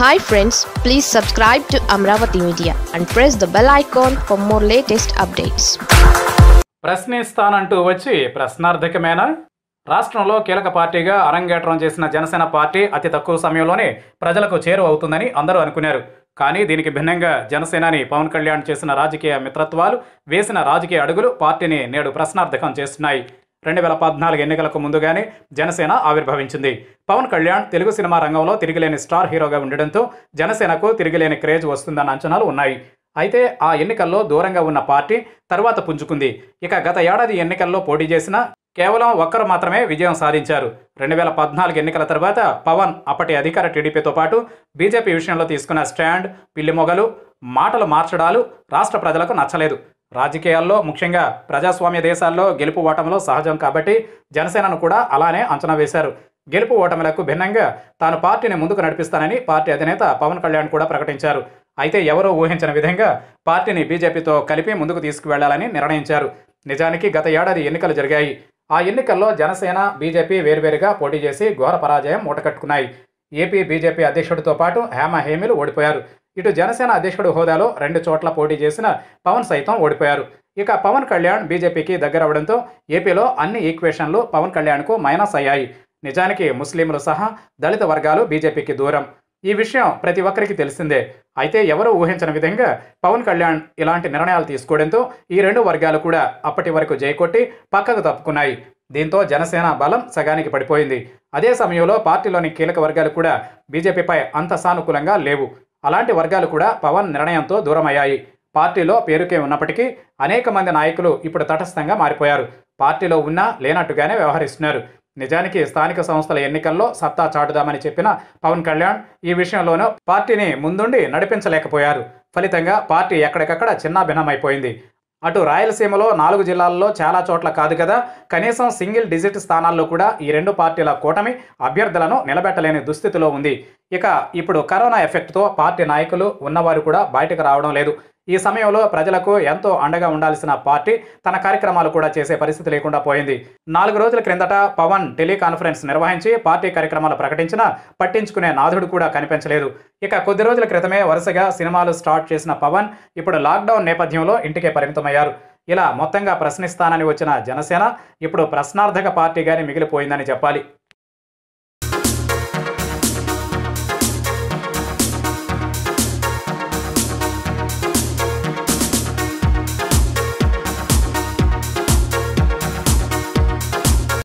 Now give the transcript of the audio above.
hi friends please subscribe to Amaravati media and press the bell icon for more latest updates ప్రశ్నిస్తానంటూ వచ్చి ప్రశ్నార్థకమైన రాష్ట్రంలో కీలక పార్టీగా అరంగేట్రం చేసిన జనసేన పార్టీ అతి తక్కువ సమయంలోనే ప్రజలకు చేరువవుతుందని అవుతుందని అందరూ అనుకున్నారు కానీ దీనికి భిన్నంగా జనసేనాని పవన్ కళ్యాణ్ చేసిన రాజకీయ మిత్రత్వాలు వేసిన రాజకీయ అడుగులు పార్టీని నేడు ప్రశ్నార్థకం చేస్తున్నాయి రెండు వేల పద్నాలుగు ఎన్నికలకు ముందుగానే జనసేన ఆవిర్భవించింది పవన్ కళ్యాణ్ తెలుగు సినిమా రంగంలో తిరిగిలేని స్టార్ హీరోగా ఉండడంతో జనసేనకు తిరిగిలేని క్రేజ్ వస్తుందన్న అంచనాలు ఉన్నాయి అయితే ఆ ఎన్నికల్లో దూరంగా ఉన్న పార్టీ తర్వాత పుంజుకుంది ఇక గత ఏడాది ఎన్నికల్లో పోటీ చేసిన కేవలం ఒక్కరు మాత్రమే విజయం సాధించారు రెండు వేల పద్నాలుగు ఎన్నికల తర్వాత పవన్ అప్పటి అధికార టీడీపీతో పాటు బీజేపీ విషయంలో తీసుకున్న స్టాండ్ పిల్లిమొగలు మాటలు మార్చడాలు రాష్ట్ర ప్రజలకు నచ్చలేదు రాజకీయాల్లో ముఖ్యంగా ప్రజాస్వామ్య దేశాల్లో గెలుపు ఓటములో సహజం కాబట్టి జనసేనను కూడా అలానే అంచనా వేశారు గెలుపు ఓటములకు భిన్నంగా తాను పార్టీని ముందుకు నడిపిస్తానని పార్టీ అధినేత పవన్ కళ్యాణ్ కూడా ప్రకటించారు అయితే ఎవరూ ఊహించిన విధంగా పార్టీని బీజేపీతో కలిపి ముందుకు తీసుకువెళ్లాలని నిర్ణయించారు నిజానికి గత ఏడాది ఎన్నికలు జరిగాయి ఆ ఎన్నికల్లో జనసేన బీజేపీ వేర్వేరుగా పోటీ చేసి ఘోర పరాజయం మూటకట్టుకున్నాయి ఏపీ బీజేపీ అధ్యక్షుడితో పాటు హేమ హేమీలు ఓడిపోయారు ఇటు జనసేన అధ్యక్షుడు హోదాలో రెండు చోట్ల పోటీ చేసిన పవన్ సైతం ఓడిపోయారు ఇక పవన్ కళ్యాణ్ బీజేపీకి దగ్గరవడంతో ఏపీలో అన్ని ఈక్వేషన్లు పవన్ కళ్యాణ్కు మైనస్ అయ్యాయి నిజానికి ముస్లింలు సహా దళిత వర్గాలు బీజేపీకి దూరం ఈ విషయం ప్రతి ఒక్కరికి తెలిసిందే అయితే ఎవరూ ఊహించిన విధంగా పవన్ కళ్యాణ్ ఇలాంటి నిర్ణయాలు తీసుకోవడంతో ఈ రెండు వర్గాలు కూడా అప్పటి వరకు జయకొట్టి పక్కకు తప్పుకున్నాయి దీంతో జనసేన బలం సగానికి పడిపోయింది అదే సమయంలో పార్టీలోని కీలక వర్గాలు కూడా బీజేపీపై అంత సానుకూలంగా లేవు అలాంటి వర్గాలు కూడా పవన్ నిర్ణయంతో దూరమయ్యాయి పార్టీలో పేరుకే ఉన్నప్పటికీ అనేక మంది నాయకులు ఇప్పుడు తటస్థంగా మారిపోయారు పార్టీలో ఉన్నా లేనట్టుగానే వ్యవహరిస్తున్నారు నిజానికి స్థానిక సంస్థల ఎన్నికల్లో సత్తా చాటుదామని చెప్పిన పవన్ కళ్యాణ్ ఈ విషయంలోనూ పార్టీని ముందుండి నడిపించలేకపోయారు ఫలితంగా పార్టీ ఎక్కడికక్కడ చిన్నాభిన్నమైపోయింది అటు రాయలసీమలో నాలుగు జిల్లాల్లో చాలా చోట్ల కాదు కదా కనీసం సింగిల్ డిజిట్ స్థానాల్లో కూడా ఈ రెండు పార్టీల కూటమి అభ్యర్థులను నిలబెట్టలేని దుస్థితిలో ఉంది ఇక ఇప్పుడు కరోనా ఎఫెక్ట్తో పార్టీ నాయకులు ఉన్నవారు కూడా బయటకు రావడం లేదు ఈ సమయంలో ప్రజలకు ఎంతో అండగా ఉండాల్సిన పార్టీ తన కార్యక్రమాలు కూడా చేసే పరిస్థితి లేకుండా పోయింది నాలుగు రోజుల క్రిందట పవన్ టెలికాన్ఫరెన్స్ నిర్వహించి పార్టీ కార్యక్రమాలు ప్రకటించినా పట్టించుకునే నాథుడు కూడా కనిపించలేదు ఇక కొద్ది రోజుల క్రితమే వరుసగా సినిమాలు స్టార్ట్ చేసిన పవన్ ఇప్పుడు లాక్డౌన్ నేపథ్యంలో ఇంటికే పరిమితమయ్యారు ఇలా మొత్తంగా ప్రశ్నిస్తానని వచ్చిన జనసేన ఇప్పుడు ప్రశ్నార్థక పార్టీగానే మిగిలిపోయిందని చెప్పాలి